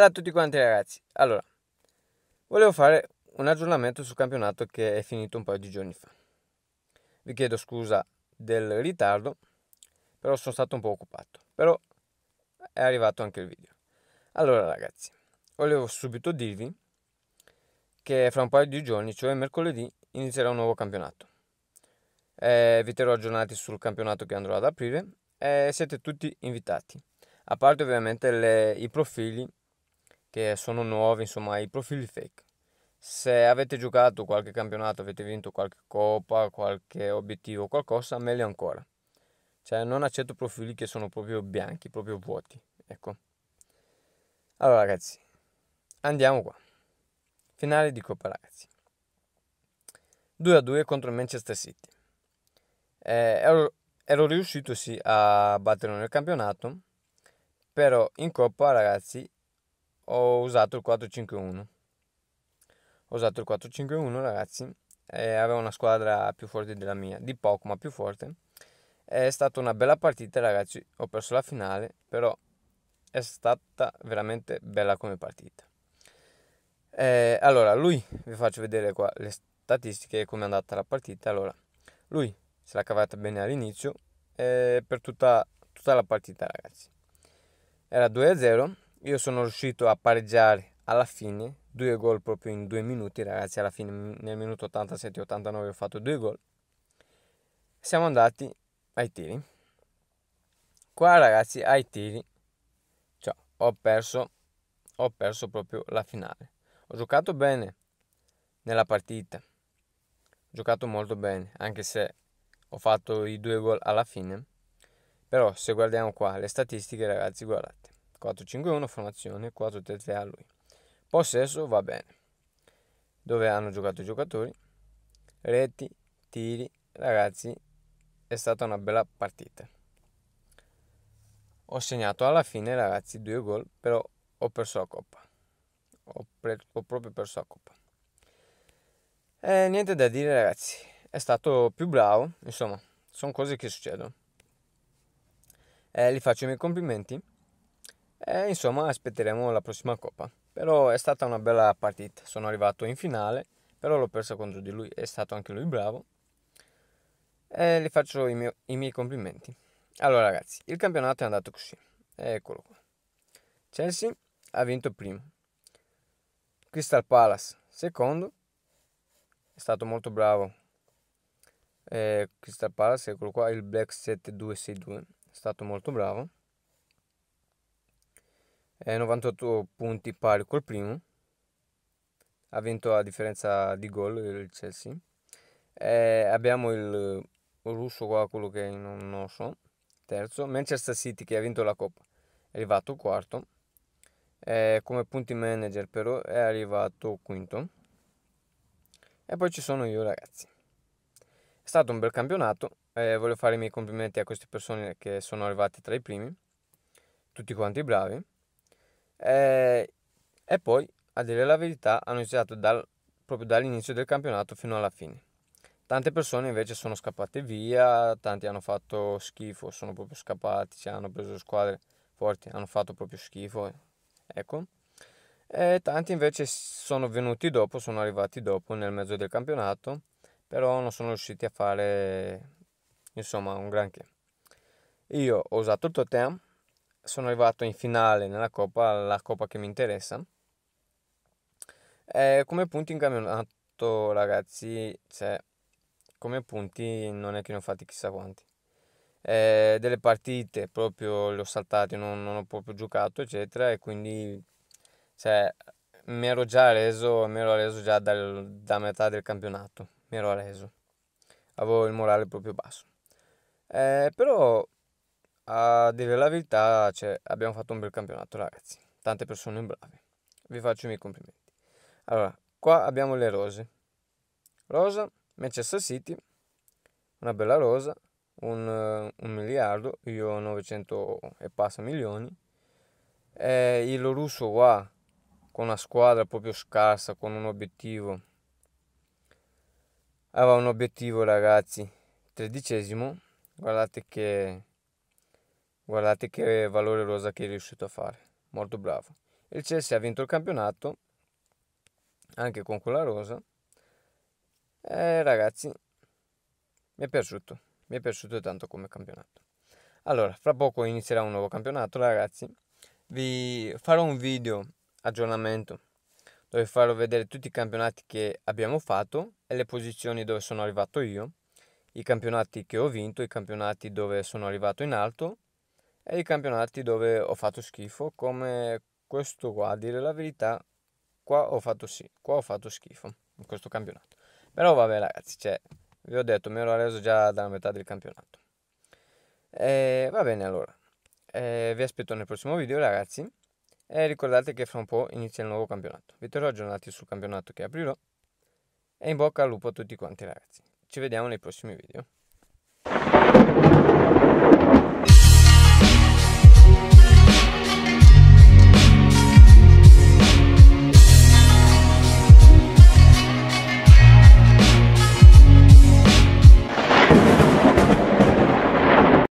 Bella a tutti quanti ragazzi. Allora, volevo fare un aggiornamento sul campionato che è finito un paio di giorni fa. Vi chiedo scusa del ritardo, però sono stato un po' occupato. Però è arrivato anche il video. Allora ragazzi, volevo subito dirvi che fra un paio di giorni, cioè mercoledì, inizierà un nuovo campionato. Eh, vi terrò aggiornati sul campionato che andrò ad aprire e eh, siete tutti invitati. A parte ovviamente le, i profili che sono nuovi, insomma, i profili fake. Se avete giocato qualche campionato, avete vinto qualche coppa, qualche obiettivo, qualcosa, meglio ancora. Cioè, non accetto profili che sono proprio bianchi, proprio vuoti. Ecco. Allora, ragazzi, andiamo qua. Finale di coppa, ragazzi. 2 a 2 contro il Manchester City. Eh, ero, ero, riuscito sì a batterlo nel campionato, però in coppa, ragazzi, ho usato il 4-5-1. Ho usato il 4-5-1 ragazzi, eh, avevo una squadra più forte della mia, di poco ma più forte. È stata una bella partita ragazzi, ho perso la finale, però è stata veramente bella come partita. Eh, allora, lui, vi faccio vedere qua le statistiche e come è andata la partita. Allora, lui se l'ha cavata bene all'inizio eh, per tutta, tutta la partita ragazzi. Era 2-0 io sono riuscito a pareggiare alla fine, due gol proprio in due minuti, ragazzi, alla fine mm, nel minuto 87-89 ho fatto due gol. Siamo andati ai tiri. Qua ragazzi, ai tiri, cioè, ho perso, ho perso proprio la finale. Ho giocato bene nella partita, ho giocato molto bene, anche se ho fatto i due gol alla fine. Però se guardiamo qua le statistiche, ragazzi, guardate. 4-5-1 formazione 4-3-3 a lui. Possesso va bene. Dove hanno giocato i giocatori? Reti, tiri, ragazzi, è stata una bella partita. Ho segnato alla fine, ragazzi, due gol, però ho perso la coppa. Ho, pre- ho proprio perso la coppa. E niente da dire, ragazzi. È stato più bravo, insomma, sono cose che succedono. E eh, gli faccio i miei complimenti. E insomma aspetteremo la prossima coppa. Però è stata una bella partita, sono arrivato in finale, però l'ho persa contro di lui, è stato anche lui bravo. E gli faccio i, mio, i miei complimenti. Allora ragazzi, il campionato è andato così. Eccolo qua. Chelsea ha vinto primo. Crystal Palace secondo. È stato molto bravo. Eh, Crystal Palace, eccolo qua, il Black 7262. È stato molto bravo eh, 98 punti pari col primo, ha vinto la differenza di gol il Chelsea. Eh, abbiamo il russo qua, quello che non, lo so, terzo, Manchester City che ha vinto la Coppa, è arrivato quarto, eh, come punti manager però è arrivato quinto. E poi ci sono io ragazzi. È stato un bel campionato, eh, voglio fare i miei complimenti a queste persone che sono arrivate tra i primi, tutti quanti bravi. Eh, e poi, a dire la verità, hanno iniziato dal, proprio dall'inizio del campionato fino alla fine. Tante persone invece sono scappate via, tanti hanno fatto schifo, sono proprio scappati, cioè hanno preso squadre forti, hanno fatto proprio schifo. Ecco. E tanti invece sono venuti dopo, sono arrivati dopo nel mezzo del campionato, però non sono riusciti a fare insomma un granché. Io ho usato il totem sono arrivato in finale nella Coppa, la Coppa che mi interessa. E come punti in campionato, ragazzi, cioè, come punti non è che ne ho fatti chissà quanti. E delle partite proprio le ho saltate, non, non ho proprio giocato, eccetera, e quindi cioè, mi ero già reso, mi ero reso già dal, da metà del campionato, mi ero reso. Avevo il morale proprio basso. Eh, però a dire la verità, cioè, abbiamo fatto un bel campionato, ragazzi. Tante persone brave. Vi faccio i miei complimenti. Allora, qua abbiamo le rose. Rosa, Manchester City, una bella rosa, un, eh, un miliardo, io 900 e passa milioni. E il russo qua, con una squadra proprio scarsa, con un obiettivo. Aveva un obiettivo, ragazzi, tredicesimo. Guardate che Guardate che valore rosa che è riuscito a fare, molto bravo. Il Chelsea ha vinto il campionato anche con quella rosa. Eh, ragazzi, mi è piaciuto, mi è piaciuto tanto come campionato. Allora, fra poco inizierà un nuovo campionato, ragazzi. Vi farò un video aggiornamento dove farò vedere tutti i campionati che abbiamo fatto e le posizioni dove sono arrivato io, i campionati che ho vinto, i campionati dove sono arrivato in alto e i campionati dove ho fatto schifo, come questo qua, a dire la verità, qua ho fatto sì, qua ho fatto schifo in questo campionato. Però vabbè ragazzi, cioè, vi ho detto, mi ero reso già dalla metà del campionato. E, va bene allora, e, vi aspetto nel prossimo video ragazzi e ricordate che fra un po' inizia il nuovo campionato. Vi terrò aggiornati sul campionato che aprirò e in bocca al lupo a tutti quanti ragazzi. Ci vediamo nei prossimi video.